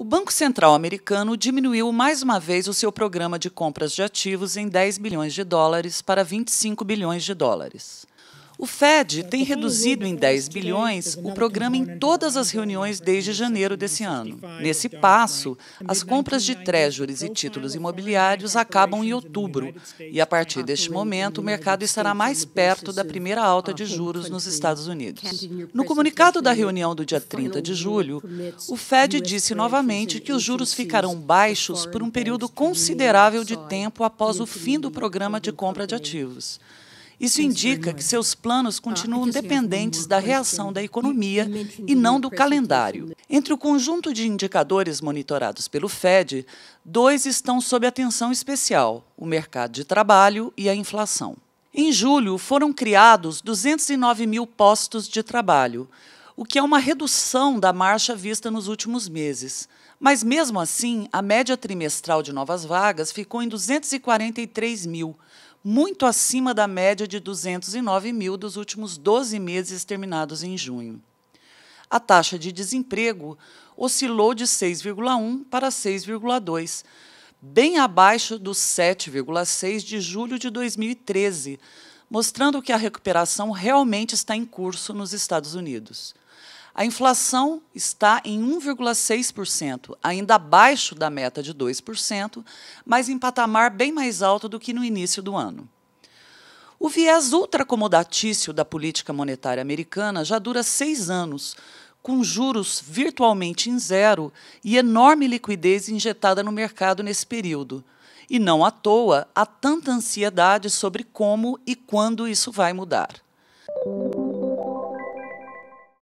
O Banco Central americano diminuiu mais uma vez o seu programa de compras de ativos em 10 bilhões de dólares para 25 bilhões de dólares. O Fed é, tem reduzido em 10 bilhões o programa em todas as reuniões desde janeiro desse ano. Nesse passo, as compras de treasuries e títulos imobiliários acabam em outubro, e a partir deste momento o mercado estará mais perto da primeira alta de juros nos Estados Unidos. No comunicado da reunião do dia 30 de julho, o Fed disse novamente que os juros ficarão baixos por um período considerável de tempo após o fim do programa de compra de ativos. Isso indica que seus planos ah, continuam dependentes da reação da economia e não do calendário. Né? Entre o conjunto de indicadores monitorados pelo Fed, dois estão sob atenção especial: o mercado de trabalho e a inflação. Em julho, foram criados 209 mil postos de trabalho, o que é uma redução da marcha vista nos últimos meses. Mas, mesmo assim, a média trimestral de novas vagas ficou em 243 mil, muito acima da média de 209 mil dos últimos 12 meses terminados em junho. A taxa de desemprego oscilou de 6,1 para 6,2, bem abaixo dos 7,6 de julho de 2013, mostrando que a recuperação realmente está em curso nos Estados Unidos. A inflação está em 1,6%, ainda abaixo da meta de 2%, mas em patamar bem mais alto do que no início do ano. O viés ultracomodatício da política monetária americana já dura seis anos, com juros virtualmente em zero e enorme liquidez injetada no mercado nesse período e não à toa há tanta ansiedade sobre como e quando isso vai mudar.